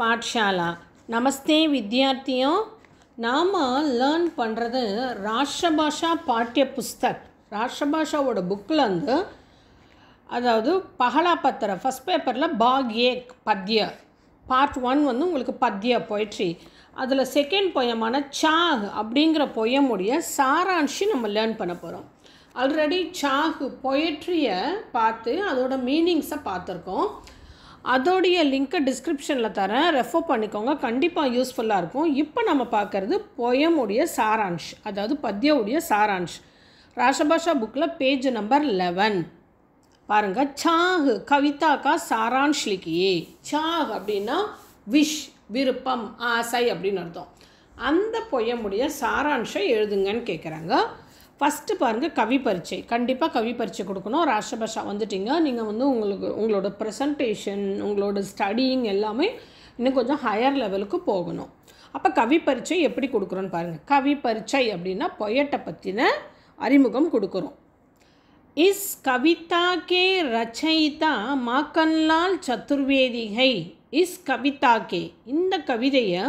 பாட்ஷாலா நமஸ்தே வித்யார்த்தியோ நாம் லேர்ன் பண்ணுறது ராஷ்டிரபாஷா பாட்டிய புஸ்தக் ராஷபாஷாவோட புக்கில் வந்து அதாவது பகலா பத்திர ஃபஸ்ட் பேப்பரில் பாக் ஏக் பத்ய பார்ட் ஒன் வந்து உங்களுக்கு பத்ய பொயிட்ரி அதில் செகண்ட் பொயமான சாஹ் அப்படிங்கிற பொயமுடைய சாரான்ஷி நம்ம லேர்ன் பண்ண போகிறோம் ஆல்ரெடி சாகு பொயட்ரியை பார்த்து அதோட மீனிங்ஸை பார்த்துருக்கோம் அதோடைய லிங்க்கை டிஸ்கிரிப்ஷனில் தரேன் ரெஃபர் பண்ணிக்கோங்க கண்டிப்பாக யூஸ்ஃபுல்லாக இருக்கும் இப்போ நம்ம பார்க்குறது பொயமுடைய சாரான்ஷ் அதாவது பத்தியவுடைய சாரான்ஷ் ராஷபாஷா புக்கில் பேஜ் நம்பர் லெவன் பாருங்கள் சாகு கவிதாக்கா சாரான்ஷ் லிக்கியே சாக் அப்படின்னா விஷ் விருப்பம் ஆசை அப்படின்னு அர்த்தம் அந்த பொய்யமுடைய சாரான்ஷை எழுதுங்கன்னு கேட்குறாங்க ஃபஸ்ட்டு பாருங்கள் கவி பரீட்சை கண்டிப்பாக கவி பரீட்சை கொடுக்கணும் ராஷ்டிரபாஷா வந்துட்டிங்க நீங்கள் வந்து உங்களுக்கு உங்களோட ப்ரெசன்டேஷன் உங்களோட ஸ்டடியிங் எல்லாமே இன்னும் கொஞ்சம் ஹையர் லெவலுக்கு போகணும் அப்போ கவி பரீட்சை எப்படி கொடுக்குறோன்னு பாருங்கள் கவி பரீட்சை அப்படின்னா பொயட்டை பற்றின அறிமுகம் கொடுக்குறோம் இஸ் கவிதா கே ரச்சயிதா மாக்கன்லால் சத்துர்வேதிகை இஸ் கவிதா கே இந்த கவிதையை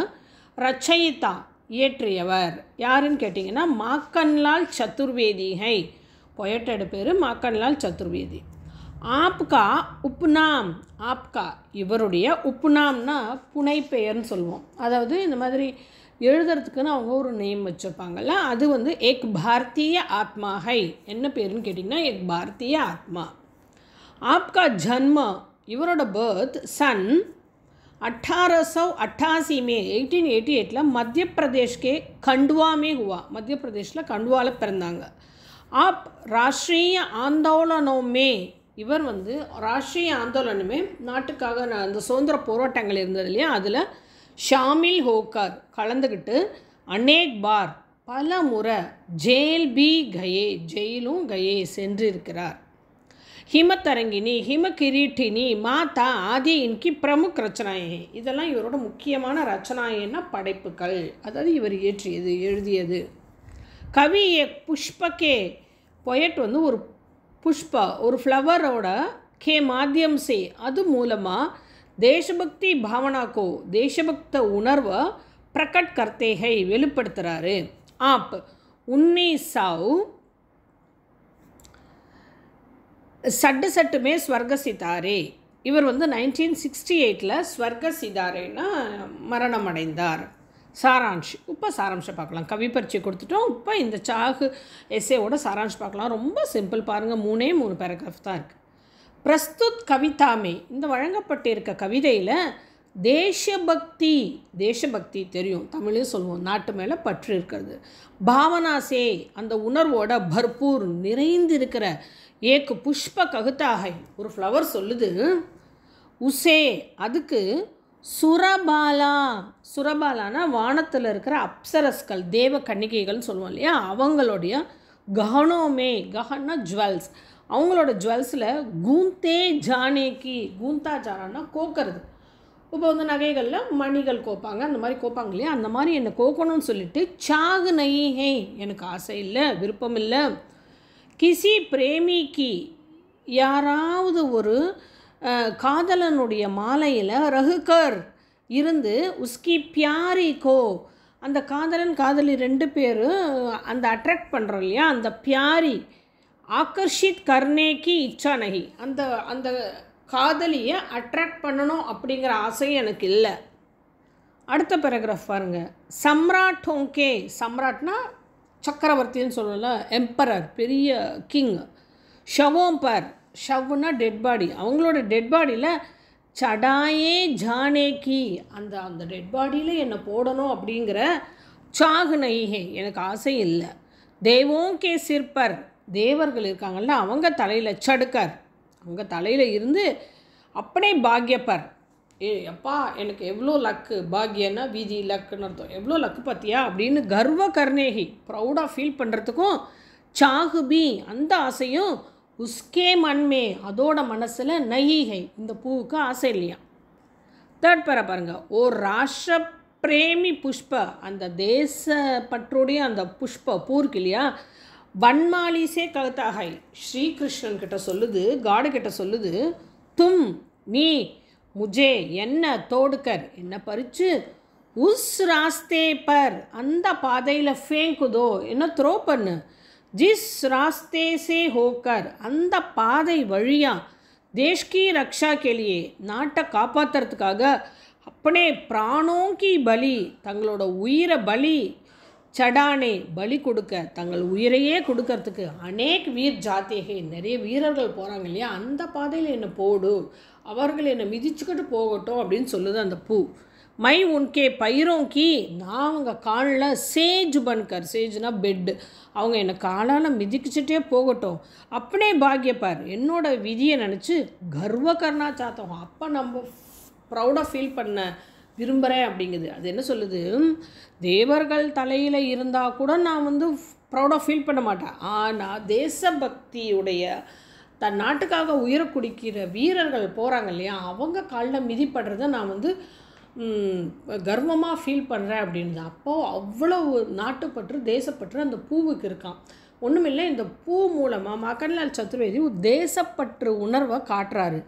ரச்சயிதா இயற்றியவர் யாருன்னு கேட்டிங்கன்னா மாக்கன்லால் சத்துர்வேதிகை பொயட்டோட பேர் மாக்கன்லால் சத்துர்வேதி ஆப்கா உப்புநாம் ஆப்கா இவருடைய உப்புநாம்னா புனைப்பெயர்னு சொல்லுவோம் அதாவது இந்த மாதிரி எழுதுறதுக்குன்னு அவங்க ஒரு நேம் வச்சுருப்பாங்கள்ல அது வந்து எக் பாரதிய ஆத்மா ஹை என்ன பேருன்னு கேட்டிங்கன்னா எக் பாரதிய ஆத்மா ஆப்கா ஜன்ம இவரோட பர்த் சன் अट्ठारह सौ अट्ठासी में எயிட்டீன் எயிட்டி எயிட்டில் மத்திய பிரதேஷ்கே கண்டுவாமே ஹுவா மத்திய பிரதேஷில் கண்டுவாவில் பிறந்தாங்க ஆப் ராஷ்ட்ரிய ஆந்தோலனோமே இவர் வந்து ராஷ்ட்ரிய ஆந்தோலனமே நாட்டுக்காக அந்த சுதந்திர போராட்டங்கள் இருந்தது இல்லையா அதில் ஷாமில் ஹோக்கார் கலந்துக்கிட்டு அனேக் பார் பல முறை ஜெயில் பி கயே ஜெயிலும் கயே சென்றிருக்கிறார் ஹிமத்தரங்கினி ஹிமகிரீட்டினி மாதா ஆதி இன்கி பிரமுக் ரச்சனாயே இதெல்லாம் இவரோட முக்கியமான ரச்சனாயன படைப்புகள் அதாவது இவர் இயற்றியது எழுதியது கவியே புஷ்பக்கே பொயட் வந்து ஒரு புஷ்பா ஒரு ஃப்ளவரோட கே மாத்தியம் சே அது மூலமாக தேசபக்தி பாவனாக்கோ தேசபக்த உணர்வை பிரகட் கர்த்தேகை வெளிப்படுத்துகிறாரு ஆப் உன்னி சாவ் சட்டு சட்டுமே ஸ்வர்க சிதாரே இவர் வந்து நைன்டீன் சிக்ஸ்டி எயிட்டில் ஸ்வர்க சிதாரேன்னா மரணம் அடைந்தார் சாராம்ஷ் இப்போ சாராம்ஷம் பார்க்கலாம் கவி பரிச்சை கொடுத்துட்டோம் இப்போ இந்த சாகு எஸ்ஏவோட சாராம்ஷம் பார்க்கலாம் ரொம்ப சிம்பிள் பாருங்கள் மூணே மூணு பேராகிராஃப் தான் இருக்குது பிரஸ்துத் கவிதாமே இந்த வழங்கப்பட்டிருக்க கவிதையில் தேசபக்தி தேசபக்தி தெரியும் தமிழையும் சொல்லுவோம் நாட்டு மேலே பற்று இருக்கிறது பாவனாசே அந்த உணர்வோட பர்பூர் நிறைந்து இருக்கிற ஏக்கு புஷ்ப ககுத்தாகை ஒரு ஃப்ளவர் சொல்லுது உசே அதுக்கு சுரபாலா சுரபாலானா வானத்தில் இருக்கிற அப்சரஸ்கள் தேவ கன்னிகைகள்னு சொல்லுவோம் இல்லையா அவங்களுடைய கஹனோமே கஹன்னா ஜுவல்ஸ் அவங்களோட ஜுவல்ஸில் கூந்தே ஜானேக்கி கூந்தா ஜானான்னா கோக்கிறது இப்போ வந்து நகைகளில் மணிகள் கோப்பாங்க அந்த மாதிரி கோப்பாங்க இல்லையா அந்த மாதிரி என்னை கோக்கணும்னு சொல்லிட்டு சாகு நை ஹே எனக்கு ஆசை இல்லை விருப்பம் இல்லை கிசி பிரேமிக்கு யாராவது ஒரு காதலனுடைய மாலையில் ரகுகர் இருந்து உஸ்கி பியாரி கோ அந்த காதலன் காதலி ரெண்டு பேரும் அந்த அட்ராக்ட் பண்ணுறோம் இல்லையா அந்த பியாரி ஆக்கர்ஷித் கர்ணேக்கு இச்சா நகி அந்த அந்த காதலியை அட்ராக்ட் பண்ணணும் அப்படிங்கிற ஆசையும் எனக்கு இல்லை அடுத்த பேராகிராஃப் பாருங்கள் சம்ராட் ஹோங்கே சம்ராட்னா சக்கரவர்த்தின்னு சொல்லலாம் எம்பரர் பெரிய கிங் ஷவோம்பர் ஷவ்னா டெட் பாடி அவங்களோட டெட் பாடியில் சடாயே ஜானேகி அந்த அந்த டெட் பாடியில் என்னை போடணும் அப்படிங்கிற சாகு நைகே எனக்கு ஆசை இல்லை தேவோங்கே கே சிற்பர் தேவர்கள் இருக்காங்கள்ல அவங்க தலையில் சடுக்கர் உங்கள் தலையில் இருந்து அப்படியே பாக்யப்பர் ஏ அப்பா எனக்கு எவ்வளோ லக்கு பாக்யன்னா விஜி லக்குன்னு அர்த்தம் எவ்வளோ லக்கு பார்த்தியா அப்படின்னு கர்வ கர்ணேகி ப்ரௌடாக ஃபீல் பண்ணுறதுக்கும் சாகுபி அந்த ஆசையும் உஸ்கே மண்மே அதோட மனசில் நகிகை இந்த பூவுக்கு ஆசை இல்லையா தேர்ட் பேரை பாருங்கள் ஓ ராஷ பிரேமி புஷ்ப அந்த தேச பற்றோடைய அந்த புஷ்ப பூ இருக்கு இல்லையா வன்மாலிசே கழுத்தாகை ஸ்ரீகிருஷ்ணன் கிட்ட சொல்லுது காடு கிட்ட சொல்லுது தும் நீ முஜே என்ன தோடுக்கர் என்ன பறிச்சு உஸ் ராஸ்தே பர் அந்த பாதையில் ஃபேங்குதோ என்ன த்ரோ பண்ணு ஜிஸ் ராஸ்தே சே ஹோக்கர் அந்த பாதை வழியாக தேஷ்கி ரக்ஷா கேளியே நாட்டை காப்பாற்றுறதுக்காக அப்படியே பிராணோங்கி பலி தங்களோட உயிரை பலி சடானே பலி கொடுக்க தங்கள் உயிரையே கொடுக்கறதுக்கு அநேக் வீர் ஜாத்தியகை நிறைய வீரர்கள் போகிறாங்க இல்லையா அந்த பாதையில் என்னை போடு அவர்கள் என்னை மிதிச்சுக்கிட்டு போகட்டும் அப்படின்னு சொல்லுது அந்த பூ மை உன்கே பயிரோங்கி நான் அவங்க காலில் சேஜ் பன்கர் சேஜ்னா பெட்டு அவங்க என்னை காலால் மிதிக்கிச்சிட்டே போகட்டும் அப்படியே பாகியப்பார் என்னோட விதியை நினச்சி கர்வ கர்ணா சாத்தம் அப்போ நம்ம ப்ரௌடாக ஃபீல் பண்ண விரும்புகிறேன் அப்படிங்குது அது என்ன சொல்லுது தேவர்கள் தலையில் இருந்தால் கூட நான் வந்து ப்ரௌடாக ஃபீல் பண்ண மாட்டேன் ஆனால் தேசபக்தியுடைய தன் நாட்டுக்காக உயிரை குடிக்கிற வீரர்கள் போகிறாங்க இல்லையா அவங்க காலில் மிதிப்படுறத நான் வந்து கர்வமாக ஃபீல் பண்ணுறேன் அப்படின்னு அப்போது அவ்வளோ நாட்டுப்பற்று தேசப்பற்று அந்த பூவுக்கு இருக்கான் ஒன்றுமில்லை இந்த பூ மூலமாக மக்கன்லால் சதுர்வேதி தேசப்பற்று உணர்வை காட்டுறாரு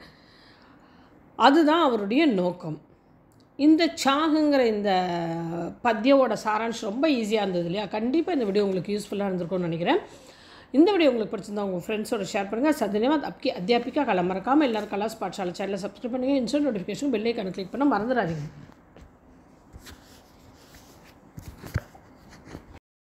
அதுதான் அவருடைய நோக்கம் இந்த சாகுங்கிற இந்த பத்தியோட சாராம்சம் ரொம்ப ஈஸியாக இருந்தது இல்லையா கண்டிப்பாக இந்த வீடியோ உங்களுக்கு யூஸ்ஃபுல்லாக இருந்திருக்கும்னு நினைக்கிறேன் இந்த வீடியோ உங்களுக்கு பிடிச்சிருந்தா உங்கள் ஃப்ரெண்ட்ஸோட ஷேர் பண்ணுங்கள் சதனியமாக அப்கி அத்தியாபிக்கா கலை மறக்காமல் எல்லாரும் கலாஸ் பாட்சாலை சேனலில் சப்ஸ்கிரைப் பண்ணுங்கள் இன்ஸ்டன்ட் நோட்டிஃபிகேஷன் பெல்லைக்கான கிளிக் பண்ண மறந்துடாதீங்க